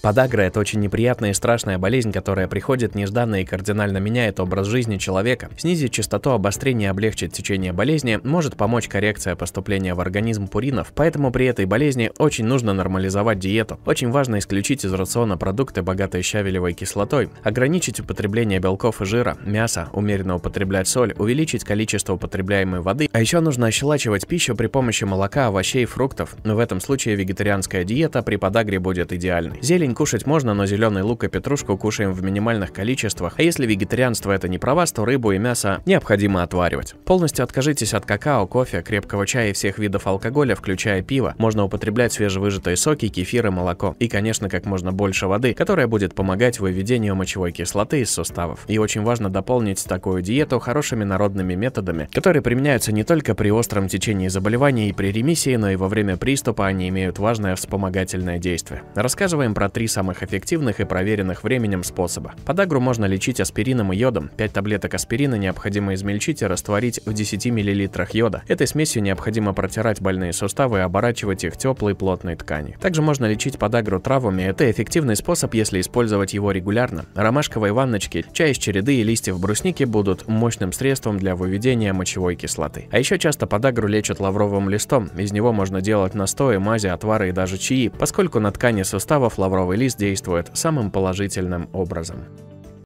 Подагра – это очень неприятная и страшная болезнь, которая приходит нежданно и кардинально меняет образ жизни человека. Снизить частоту обострения, облегчить течение болезни, может помочь коррекция поступления в организм пуринов, поэтому при этой болезни очень нужно нормализовать диету. Очень важно исключить из рациона продукты, богатые щавелевой кислотой, ограничить употребление белков и жира, мяса, умеренно употреблять соль, увеличить количество употребляемой воды, а еще нужно ощелачивать пищу при помощи молока, овощей и фруктов, но в этом случае вегетарианская диета при подагре будет идеальной. Зелень зелень кушать можно, но зеленый лук и петрушку кушаем в минимальных количествах, а если вегетарианство это не про вас, то рыбу и мясо необходимо отваривать. Полностью откажитесь от какао, кофе, крепкого чая и всех видов алкоголя, включая пиво. Можно употреблять свежевыжатые соки, кефир и молоко. И, конечно, как можно больше воды, которая будет помогать выведению мочевой кислоты из суставов. И очень важно дополнить такую диету хорошими народными методами, которые применяются не только при остром течении заболевания и при ремиссии, но и во время приступа они имеют важное вспомогательное действие. Рассказываем про три самых эффективных и проверенных временем способа. Подагру можно лечить аспирином и йодом. 5 таблеток аспирина необходимо измельчить и растворить в 10 мл йода. Этой смесью необходимо протирать больные суставы и оборачивать их теплой плотной ткани. Также можно лечить подагру травами. Это эффективный способ, если использовать его регулярно. Ромашковые ванночки, чай из череды и листьев брусники будут мощным средством для выведения мочевой кислоты. А еще часто подагру лечат лавровым листом. Из него можно делать настои, мази, отвары и даже чаи, поскольку на ткани суставов лавровый новый лист действует самым положительным образом.